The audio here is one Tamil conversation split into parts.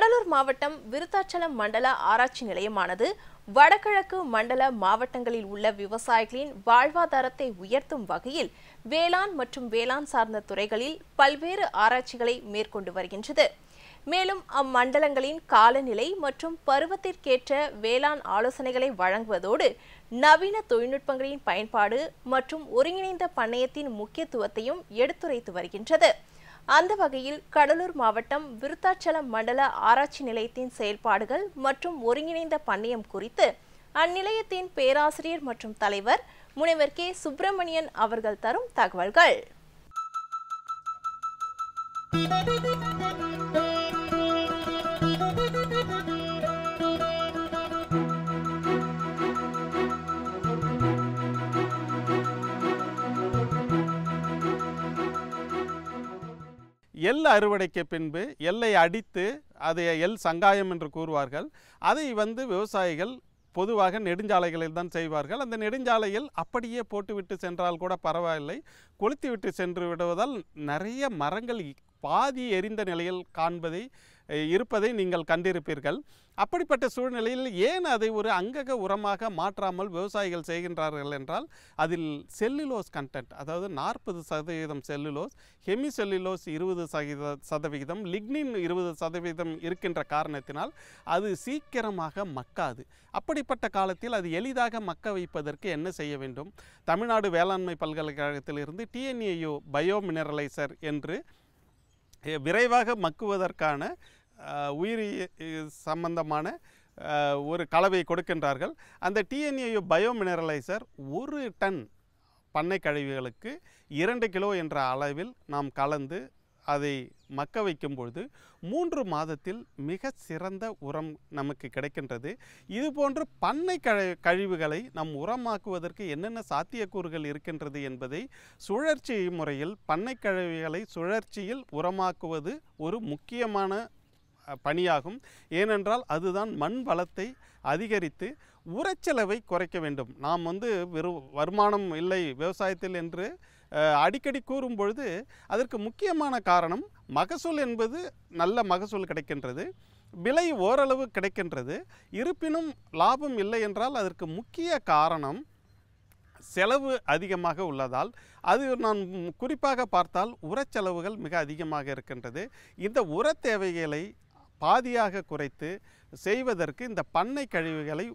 கடலூர் மாவட்டம் விருத்தாச்சலம் மண்டல ஆராய்ச்சி நிலையமானது வடகிழக்கு மண்டல மாவட்டங்களில் உள்ள விவசாயிகளின் வாழ்வாதாரத்தை உயர்த்தும் வகையில் வேளாண் மற்றும் வேளாண் சார்ந்த துறைகளில் பல்வேறு ஆராய்ச்சிகளை மேற்கொண்டு வருகின்றது மேலும் அம்மண்டலங்களின் காலநிலை மற்றும் பருவத்திற்கேற்ற வேளாண் ஆலோசனைகளை வழங்குவதோடு நவீன தொழில்நுட்பங்களின் பயன்பாடு மற்றும் ஒருங்கிணைந்த பண்ணையத்தின் முக்கியத்துவத்தையும் எடுத்துரைத்து வருகின்றது அந்த வகையில் கடலூர் மாவட்டம் விருத்தாச்சலம் மண்டல ஆராய்ச்சி நிலையத்தின் செயல்பாடுகள் மற்றும் ஒருங்கிணைந்த பண்ணையம் குறித்து அந்நிலையத்தின் பேராசிரியர் மற்றும் தலைவர் முனைவர் கே சுப்பிரமணியன் அவர்கள் தரும் தகவல்கள் எல் அறுவடைக்கு பின்பு எல்லை அடித்து அதை எல் சங்காயம் என்று கூறுவார்கள் அதை வந்து விவசாயிகள் பொதுவாக நெடுஞ்சாலைகளில் தான் செய்வார்கள் அந்த நெடுஞ்சாலையில் அப்படியே போட்டுவிட்டு சென்றால் கூட பரவாயில்லை கொளுத்தி விட்டு சென்று விடுவதால் நிறைய மரங்கள் பாதி எரிந்த நிலையில் காண்பதை இருப்பதை நீங்கள் கண்டிருப்பீர்கள் அப்படிப்பட்ட சூழ்நிலையில் ஏன் அதை ஒரு அங்கக உரமாக மாற்றாமல் விவசாயிகள் செய்கின்றார்கள் என்றால் அதில் செல்லுலோஸ் கண்டென்ட் அதாவது நாற்பது சதவீதம் செல்லுலோஸ் ஹெமி செல்லுலோஸ் இருபது சதவீத சதவிகிதம் லிக்னின் இருபது சதவீதம் இருக்கின்ற காரணத்தினால் அது சீக்கிரமாக மக்காது அப்படிப்பட்ட காலத்தில் அது எளிதாக மக்க வைப்பதற்கு என்ன செய்ய வேண்டும் தமிழ்நாடு வேளாண்மை பல்கலைக்கழகத்திலிருந்து டிஎன்ஏயு பயோ மினரலைசர் என்று விரைவாக மக்குவதற்கான உயிரி சம்பந்தமான ஒரு கலவை கொடுக்கின்றார்கள் அந்த டிஎன்ஏயு பயோ மினரலைசர் ஒரு டன் பண்ணை கழிவுகளுக்கு இரண்டு கிலோ என்ற அளவில் நாம் கலந்து அதை மக்க வைக்கும் பொழுது மூன்று மாதத்தில் மிக சிறந்த உரம் நமக்கு கிடைக்கின்றது இதுபோன்று பண்ணை கழிவுகளை நம் உரமாக்குவதற்கு என்னென்ன சாத்தியக்கூறுகள் இருக்கின்றது என்பதை சுழற்சி முறையில் பண்ணை கழிவுகளை சுழற்சியில் உரமாக்குவது ஒரு முக்கியமான பணியாகும் ஏனென்றால் அதுதான் மண் வளத்தை அதிகரித்து உரச்செலவை குறைக்க வேண்டும் நாம் வந்து வெறும் வருமானம் இல்லை விவசாயத்தில் என்று அடிக்கடி கூறும் பொழுது அதற்கு முக்கியமான காரணம் மகசூல் என்பது நல்ல மகசூல் கிடைக்கின்றது விலை ஓரளவு கிடைக்கின்றது இருப்பினும் லாபம் இல்லை என்றால் அதற்கு முக்கிய காரணம் செலவு அதிகமாக உள்ளதால் அது நான் குறிப்பாக பார்த்தால் உரச்செலவுகள் மிக அதிகமாக இருக்கின்றது இந்த உர தேவைகளை பாதியாக குறைத்து செய்வதற்கு இந்த பண்ணை கழிவுகளை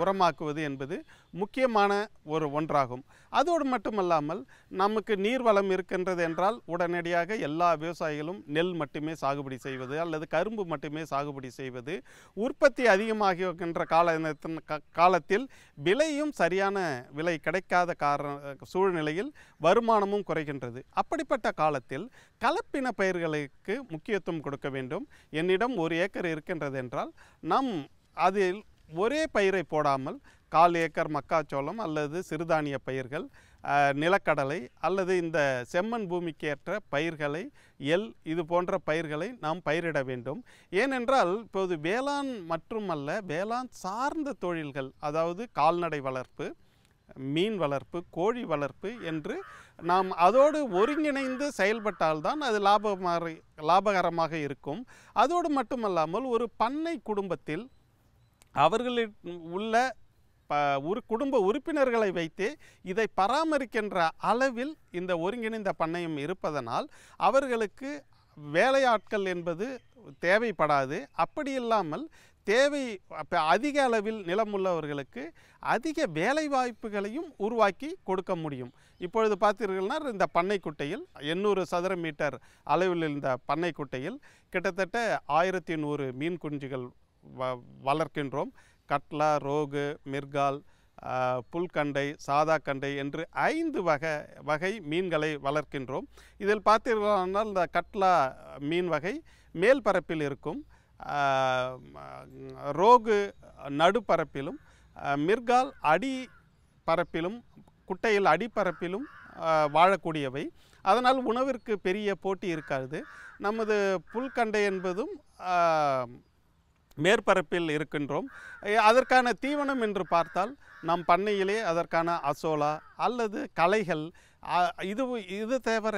உரமாக்குவது என்பது முக்கியமான ஒரு ஒன்றாகும் அதோடு மட்டுமல்லாமல் நமக்கு நீர் வளம் இருக்கின்றது என்றால் உடனடியாக எல்லா விவசாயிகளும் நெல் மட்டுமே சாகுபடி செய்வது அல்லது கரும்பு மட்டுமே சாகுபடி செய்வது உற்பத்தி அதிகமாகின்ற கால காலத்தில் விலையும் சரியான விலை கிடைக்காத காரண சூழ்நிலையில் வருமானமும் குறைகின்றது அப்படிப்பட்ட காலத்தில் கலப்பின பயிர்களுக்கு முக்கியத்துவம் கொடுக்க வேண்டும் என்னிடம் ஒரு ஏக்கர் இருக்கின்றது என்றால் நம் அதில் ஒரே பயிரை போடாமல் கால் ஏக்கர் மக்காச்சோளம் அல்லது சிறுதானிய பயிர்கள் நிலக்கடலை அல்லது இந்த செம்மண் பூமிக்கு ஏற்ற பயிர்களை எல் இது போன்ற பயிர்களை நாம் பயிரிட வேண்டும் ஏனென்றால் இப்போது வேளாண் மட்டுமல்ல வேளாண் சார்ந்த தொழில்கள் அதாவது கால்நடை வளர்ப்பு மீன் வளர்ப்பு கோழி வளர்ப்பு என்று நாம் அதோடு ஒருங்கிணைந்து செயல்பட்டால்தான் அது லாபமாக லாபகரமாக இருக்கும் அதோடு மட்டுமல்லாமல் ஒரு பண்ணை குடும்பத்தில் அவர்களின் உள்ள ஒரு குடும்ப உறுப்பினர்களை வைத்து இதை பராமரிக்கின்ற அளவில் இந்த ஒருங்கிணைந்த பண்ணையம் இருப்பதனால் அவர்களுக்கு வேலையாட்கள் என்பது தேவைப்படாது அப்படி இல்லாமல் தேவை அதிக அளவில் நிலம் உள்ளவர்களுக்கு அதிக வேலை வாய்ப்புகளையும் உருவாக்கி கொடுக்க முடியும் இப்பொழுது பார்த்தீர்கள்னா இந்த பண்ணைக்குட்டையில் எண்ணூறு சதுர மீட்டர் அளவில் இருந்த பண்ணைக்குட்டையில் கிட்டத்தட்ட ஆயிரத்தி நூறு மீன் குஞ்சுகள் வளர்க்கின்றோம் கட்லா ரோகு மிர்கால் புல்கண்டை சாதா கண்டை என்று ஐந்து வகை வகை மீன்களை வளர்க்கின்றோம் இதில் பார்த்தீர்களானால் இந்த கட்லா மீன் வகை மேல் பரப்பில் இருக்கும் ரோகு நடுப்பரப்பிலும் மிர்கால் அடி பரப்பிலும் குட்டையில் அடிப்பரப்பிலும் வாழக்கூடியவை அதனால் உணவிற்கு பெரிய போட்டி இருக்காது நமது புல்கண்டை என்பதும் மேற்பரப்பில் இருக்கின்றோம் அதற்கான தீவனம் என்று பார்த்தால் நம் பண்ணையிலே அதற்கான அசோலா அல்லது களைகள் இது இது தவிர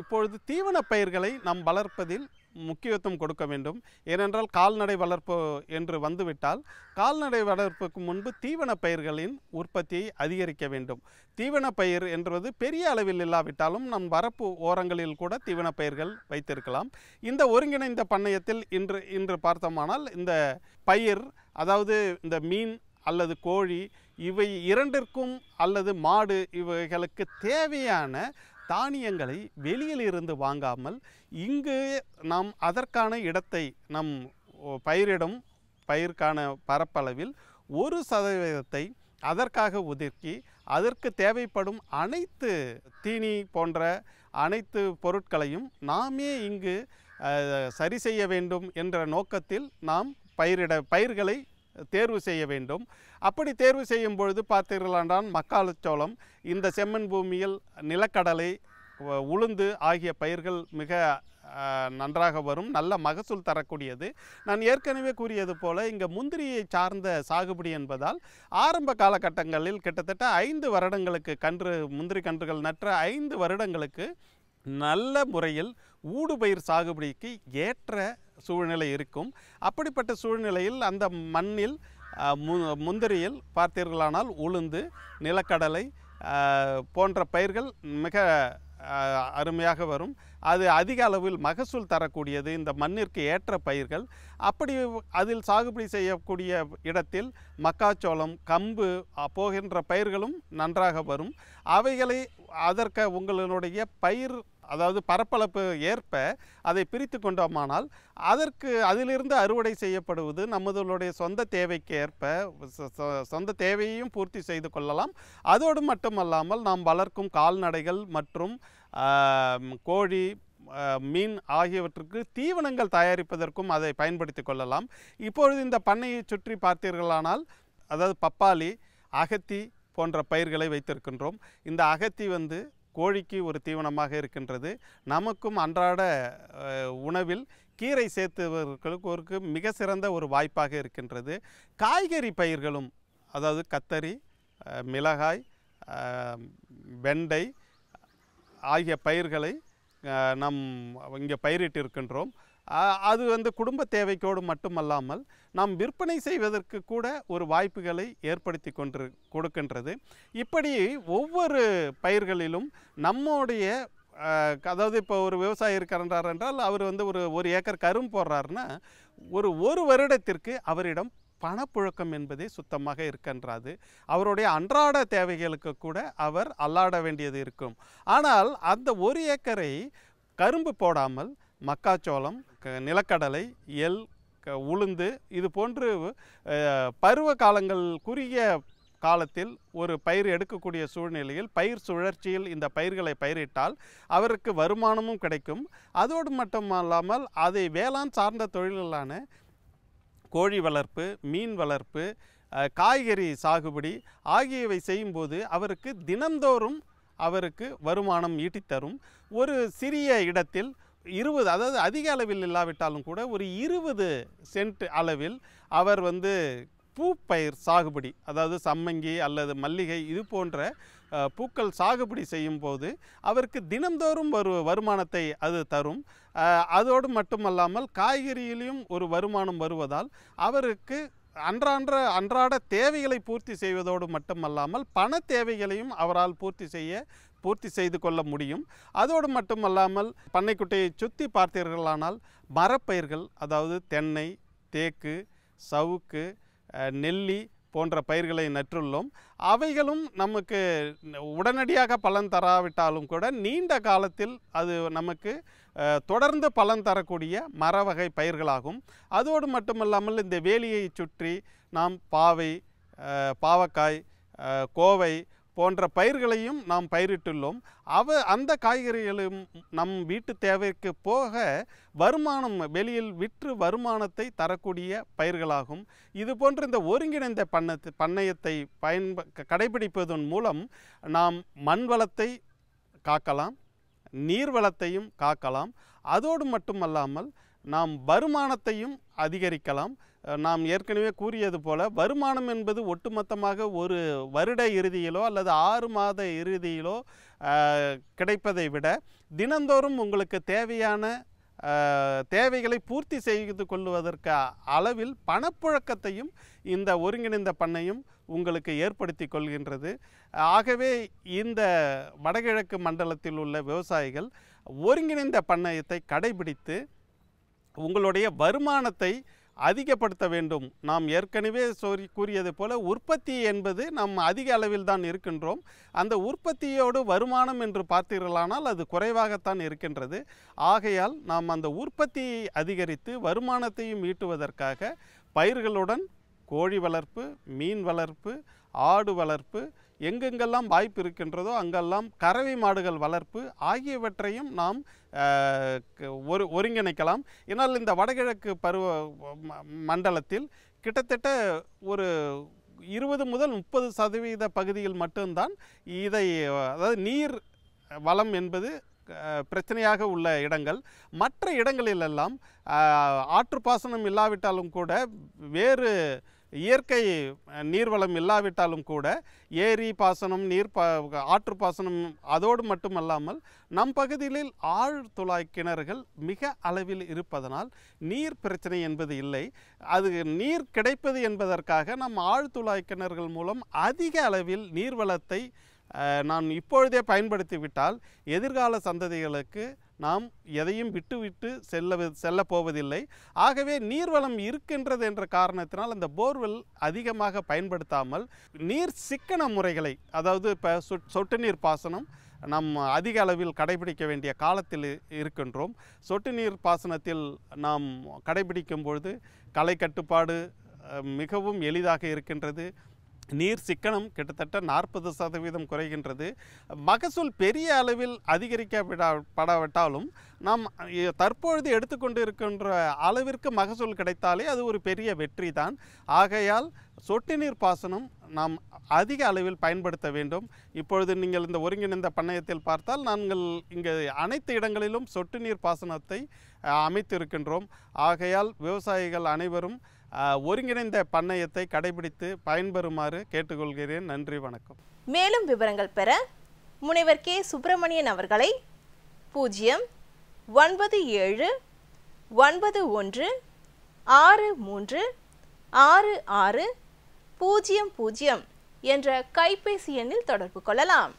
இப்பொழுது தீவன பயிர்களை நாம் வளர்ப்பதில் முக்கியத்துவம் கொடுக்க வேண்டும் ஏனென்றால் கால்நடை வளர்ப்பு என்று வந்துவிட்டால் கால்நடை வளர்ப்புக்கு முன்பு தீவன பயிர்களின் உற்பத்தியை அதிகரிக்க வேண்டும் தீவன பயிர் என்பது பெரிய அளவில் இல்லாவிட்டாலும் நம் வரப்பு ஓரங்களில் கூட தீவன பயிர்கள் வைத்திருக்கலாம் இந்த ஒருங்கிணைந்த பண்ணையத்தில் இன்று இன்று பார்த்தோமானால் இந்த பயிர் அதாவது இந்த மீன் அல்லது கோழி இவை இரண்டிற்கும் அல்லது மாடு இவைகளுக்கு தேவையான தானியங்களை வெளியில் இருந்து வாங்காமல் இங்கு நாம் அதற்கான இடத்தை நம் பயிரிடும் பயிருக்கான பரப்பளவில் ஒரு சதவீதத்தை அதற்காக ஒதுக்கி அதற்கு தேவைப்படும் அனைத்து தீனி போன்ற அனைத்து பொருட்களையும் நாமே இங்கு சரி செய்ய வேண்டும் என்ற நோக்கத்தில் நாம் பயிரிட பயிர்களை தேர்வு செய்ய வேண்டும் அப்படி தேர்வு செய்யும் பொழுது பார்த்தீர்களாண்டான் மக்காளச்சோளம் இந்த செம்மண் பூமியில் நிலக்கடலை உளுந்து ஆகிய பயிர்கள் மிக நன்றாக வரும் நல்ல மகசூல் தரக்கூடியது நான் ஏற்கனவே கூறியது போல இங்கே முந்திரியை சார்ந்த சாகுபடி என்பதால் ஆரம்ப காலகட்டங்களில் கிட்டத்தட்ட ஐந்து வருடங்களுக்கு கன்று முந்திரி கன்றுகள் நற்ற ஐந்து வருடங்களுக்கு நல்ல முறையில் ஊடுபயிர் சாகுபடிக்கு ஏற்ற சூழ்நிலை இருக்கும் அப்படிப்பட்ட சூழ்நிலையில் அந்த மண்ணில் மு முந்திரியில் பார்த்தீர்களானால் உளுந்து நிலக்கடலை போன்ற பயிர்கள் மிக அருமையாக வரும் அது அதிக அளவில் மகசூல் தரக்கூடியது இந்த மண்ணிற்கு ஏற்ற பயிர்கள் அப்படி அதில் சாகுபடி செய்யக்கூடிய இடத்தில் மக்காச்சோளம் கம்பு போகின்ற பயிர்களும் நன்றாக வரும் அவைகளை அதற்கு உங்களுடைய பயிர் அதாவது பரப்பளப்பு ஏற்ப அதை பிரித்து கொண்டோமானால் அதற்கு அதிலிருந்து அறுவடை செய்யப்படுவது நமதுளுடைய சொந்த தேவைக்கு ஏற்ப சொந்த தேவையையும் பூர்த்தி செய்து கொள்ளலாம் அதோடு மட்டுமல்லாமல் நாம் வளர்க்கும் கால்நடைகள் மற்றும் கோழி மீன் ஆகியவற்றுக்கு தீவனங்கள் தயாரிப்பதற்கும் அதை பயன்படுத்தி கொள்ளலாம் இப்பொழுது இந்த பண்ணையை சுற்றி பார்த்தீர்களானால் அதாவது பப்பாளி அகத்தி போன்ற பயிர்களை வைத்திருக்கின்றோம் இந்த அகத்தி வந்து கோழிக்கு ஒரு தீவனமாக இருக்கின்றது நமக்கும் அன்றாட உணவில் கீரை சேர்த்தவர்களுக்கு ஒரு மிக சிறந்த ஒரு வாய்ப்பாக இருக்கின்றது காய்கறி பயிர்களும் அதாவது கத்தரி மிளகாய் வெண்டை ஆகிய பயிர்களை நம் இங்கே பயிரிட்டு இருக்கின்றோம் அது வந்து குடும்ப தேவைக்கோடு மட்டுமல்லாமல் நாம் விற்பனை செய்வதற்கு கூட ஒரு வாய்ப்புகளை ஏற்படுத்தி கொண்டு கொடுக்கின்றது இப்படி ஒவ்வொரு பயிர்களிலும் நம்முடைய அதாவது இப்போ ஒரு விவசாயி இருக்கிறார் என்றால் அவர் வந்து ஒரு ஒரு ஏக்கர் கரும் போடுறாருன்னா ஒரு ஒரு வருடத்திற்கு அவரிடம் பணப்புழக்கம் என்பதே சுத்தமாக இருக்கின்றது அவருடைய அன்றாட தேவைகளுக்கு கூட அவர் அல்லாட வேண்டியது இருக்கும் ஆனால் அந்த ஒரு ஏக்கரை கரும்பு போடாமல் மக்காச்சோளம் நிலக்கடலை எல் உளுந்து இது போன்று பருவ காலங்கள் குறுகிய காலத்தில் ஒரு பயிர் எடுக்கக்கூடிய சூழ்நிலையில் பயிர் சுழற்சியில் இந்த பயிர்களை பயிரிட்டால் அவருக்கு வருமானமும் கிடைக்கும் அதோடு மட்டுமல்லாமல் அதை வேளாண் சார்ந்த தொழில்களான கோழி வளர்ப்பு மீன் வளர்ப்பு காய்கறி சாகுபடி ஆகியவை செய்யும்போது அவருக்கு தினந்தோறும் அவருக்கு வருமானம் ஈட்டித்தரும் ஒரு சிறிய இடத்தில் இருபது அதாவது அதிக அளவில் இல்லாவிட்டாலும் கூட ஒரு இருபது சென்ட் அளவில் அவர் வந்து பூ பயிர் சாகுபடி அதாவது சம்மங்கி அல்லது மல்லிகை இது போன்ற பூக்கள் சாகுபடி செய்யும் போது அவருக்கு தினந்தோறும் ஒரு வருமானத்தை அது தரும் அதோடு மட்டுமல்லாமல் காய்கறியிலையும் ஒரு வருமானம் வருவதால் அவருக்கு அன்றான்ற அன்றாட தேவைகளை பூர்த்தி செய்வதோடு மட்டுமல்லாமல் பண தேவைகளையும் அவரால் பூர்த்தி செய்ய பூர்த்தி செய்து கொள்ள முடியும் அதோடு மட்டுமல்லாமல் பண்ணைக்குட்டையை சுற்றி பார்த்தீர்களானால் மரப்பயிர்கள் அதாவது தென்னை தேக்கு சவுக்கு நெல்லி போன்ற பயிர்களை நற்றுள்ளோம் அவைகளும் நமக்கு உடனடியாக பலன் தராவிட்டாலும் கூட நீண்ட காலத்தில் அது நமக்கு தொடர்ந்து பலன் தரக்கூடிய மர வகை பயிர்களாகும் அதோடு மட்டுமல்லாமல் இந்த வேலியை சுற்றி நாம் பாவை பாவக்காய் கோவை போன்ற பயிர்களையும் நாம் பயிரிட்டுள்ளோம் அவ அந்த காய்கறிகளும் நம் வீட்டு தேவைக்கு போக வருமானம் வெளியில் விற்று வருமானத்தை தரக்கூடிய பயிர்களாகும் இது போன்ற இந்த ஒருங்கிணைந்த பண்ணத்தை பண்ணையத்தை பயன்ப கடைபிடிப்பதன் மூலம் நாம் மண் வளத்தை காக்கலாம் நீர் வளத்தையும் காக்கலாம் அதோடு மட்டுமல்லாமல் நாம் வருமானத்தையும் அதிகரிக்கலாம் நாம் ஏற்கனவே கூறியது போல வருமானம் என்பது ஒட்டுமொத்தமாக ஒரு வருட இறுதியிலோ அல்லது ஆறு மாத இறுதியிலோ கிடைப்பதை விட தினந்தோறும் உங்களுக்கு தேவையான தேவைகளை பூர்த்தி செய்து கொள்வதற்கு அளவில் பணப்புழக்கத்தையும் இந்த ஒருங்கிணைந்த பண்ணையும் உங்களுக்கு ஏற்படுத்தி கொள்கின்றது ஆகவே இந்த வடகிழக்கு மண்டலத்தில் உள்ள விவசாயிகள் ஒருங்கிணைந்த பண்ணையத்தை கடைபிடித்து உங்களுடைய வருமானத்தை அதிகப்படுத்த வேண்டும் நாம் ஏற்கனவே சொல்லி கூறியது போல உற்பத்தி என்பது நாம் அதிக அளவில் தான் இருக்கின்றோம் அந்த உற்பத்தியோடு வருமானம் என்று பார்த்தீர்களானால் அது குறைவாகத்தான் இருக்கின்றது ஆகையால் நாம் அந்த உற்பத்தியை அதிகரித்து வருமானத்தையும் ஈட்டுவதற்காக பயிர்களுடன் கோழி வளர்ப்பு மீன் வளர்ப்பு ஆடு வளர்ப்பு எங்கெங்கெல்லாம் வாய்ப்பு இருக்கின்றதோ அங்கெல்லாம் கறவை மாடுகள் வளர்ப்பு ஆகியவற்றையும் நாம் ஒரு ஒருங்கிணைக்கலாம் ஏன்னால் இந்த வடகிழக்கு பருவ மண்டலத்தில் கிட்டத்தட்ட ஒரு இருபது முதல் முப்பது சதவீத பகுதியில் மட்டும்தான் இதை அதாவது நீர் வளம் என்பது பிரச்சனையாக உள்ள இடங்கள் மற்ற இடங்களிலெல்லாம் ஆற்றுப்பாசனம் இல்லாவிட்டாலும் கூட வேறு இயற்கை நீர்வளம் இல்லாவிட்டாலும் கூட ஏரி பாசனம் நீர் பா ஆற்று பாசனம் அதோடு மட்டுமல்லாமல் நம் பகுதிகளில் ஆழ் துளாய் கிணறுகள் மிக அளவில் இருப்பதனால் நீர் பிரச்சனை என்பது இல்லை அது நீர் கிடைப்பது என்பதற்காக நம் ஆழ் துளாய் கிணறுகள் மூலம் அதிக அளவில் நீர்வளத்தை நான் இப்பொழுதே பயன்படுத்திவிட்டால் எதிர்கால சந்ததிகளுக்கு நாம் எதையும் விட்டு விட்டு செல்ல செல்ல போவதில்லை ஆகவே நீர்வளம் இருக்கின்றது என்ற காரணத்தினால் அந்த போர்வெல் அதிகமாக பயன்படுத்தாமல் நீர் சிக்கன முறைகளை அதாவது இப்போ சொட்டு நீர் பாசனம் நாம் அதிக அளவில் கடைபிடிக்க வேண்டிய காலத்தில் இருக்கின்றோம் சொட்டு நீர் பாசனத்தில் நாம் கடைபிடிக்கும் பொழுது கலை கட்டுப்பாடு மிகவும் எளிதாக இருக்கின்றது நீர் சிக்கனம் கிட்டத்தட்ட நாற்பது சதவீதம் குறைகின்றது மகசூல் பெரிய அளவில் அதிகரிக்கப்படா படாவிட்டாலும் நாம் தற்பொழுது எடுத்துக்கொண்டு இருக்கின்ற அளவிற்கு மகசூல் கிடைத்தாலே அது ஒரு பெரிய வெற்றி தான் ஆகையால் சொட்டு நீர் பாசனம் நாம் அதிக அளவில் பயன்படுத்த வேண்டும் இப்பொழுது நீங்கள் இந்த ஒருங்கிணைந்த பண்ணையத்தில் பார்த்தால் நாங்கள் இங்கே அனைத்து இடங்களிலும் சொட்டு நீர் பாசனத்தை அமைத்திருக்கின்றோம் ஆகையால் விவசாயிகள் அனைவரும் ஒருங்கிணைந்த பண்ணையத்தை கடைபிடித்து பயன்பெறுமாறு கேட்டுக்கொள்கிறேன் நன்றி வணக்கம் மேலும் விவரங்கள் பெற முனைவர் கே சுப்பிரமணியன் அவர்களை பூஜ்ஜியம் ஒன்பது ஏழு ஒன்பது ஒன்று ஆறு மூன்று ஆறு ஆறு பூஜ்ஜியம் பூஜ்ஜியம் என்ற கைபேசி எண்ணில் தொடர்பு கொள்ளலாம்